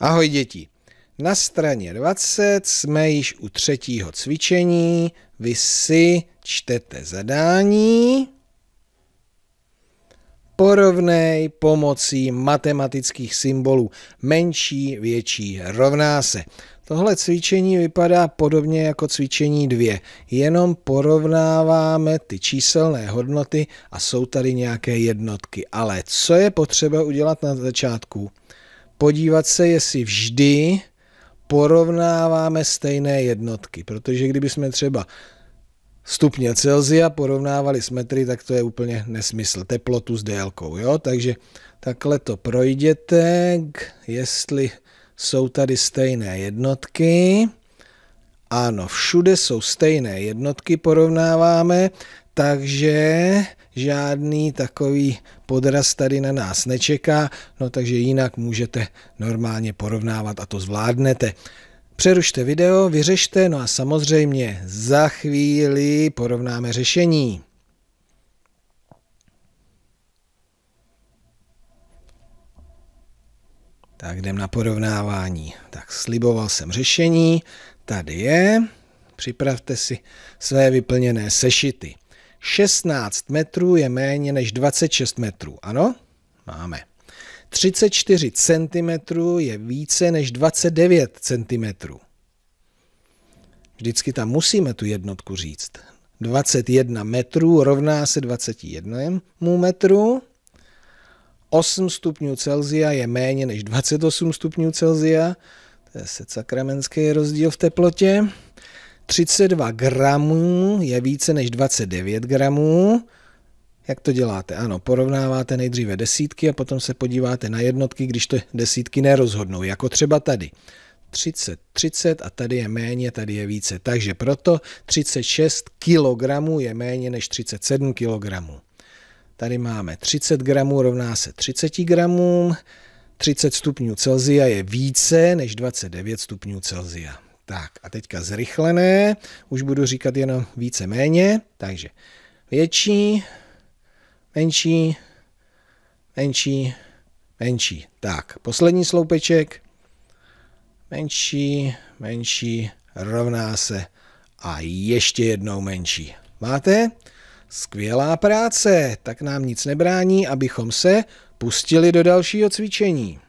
Ahoj děti. Na straně 20 jsme již u třetího cvičení. Vy si čtete zadání. Porovnej pomocí matematických symbolů menší, větší, rovná se. Tohle cvičení vypadá podobně jako cvičení dvě. jenom porovnáváme ty číselné hodnoty a jsou tady nějaké jednotky. Ale co je potřeba udělat na začátku? podívat se, jestli vždy porovnáváme stejné jednotky, protože kdyby jsme třeba stupně Celzia porovnávali s metry, tak to je úplně nesmysl. Teplotu s délkou, jo? Takže takhle to projděte, jestli jsou tady stejné jednotky. Ano, všude jsou stejné jednotky, porovnáváme, takže žádný takový podraz tady na nás nečeká, no takže jinak můžete normálně porovnávat a to zvládnete. Přerušte video, vyřešte, no a samozřejmě za chvíli porovnáme řešení. Tak jdem na porovnávání. Tak sliboval jsem řešení, tady je. Připravte si své vyplněné sešity. 16 metrů je méně než 26 metrů, ano? Máme. 34 cm je více než 29 cm. Vždycky tam musíme tu jednotku říct. 21 metrů rovná se 21 metru. 8 stupňů Celzia je méně než 28 stupňů Celzia. To je sakramenský rozdíl v teplotě. 32 gramů je více než 29 gramů. Jak to děláte? Ano, porovnáváte nejdříve desítky a potom se podíváte na jednotky, když to desítky nerozhodnou, jako třeba tady. 30, 30 a tady je méně, tady je více. Takže proto 36 kg je méně než 37 kg. Tady máme 30 gramů rovná se 30 gramům, 30 stupňů Celzia je více než 29 stupňů Celzia. Tak a teďka zrychlené, už budu říkat jenom více méně, takže větší, menší, menší, menší. Tak, poslední sloupeček, menší, menší, rovná se a ještě jednou menší. Máte? Skvělá práce, tak nám nic nebrání, abychom se pustili do dalšího cvičení.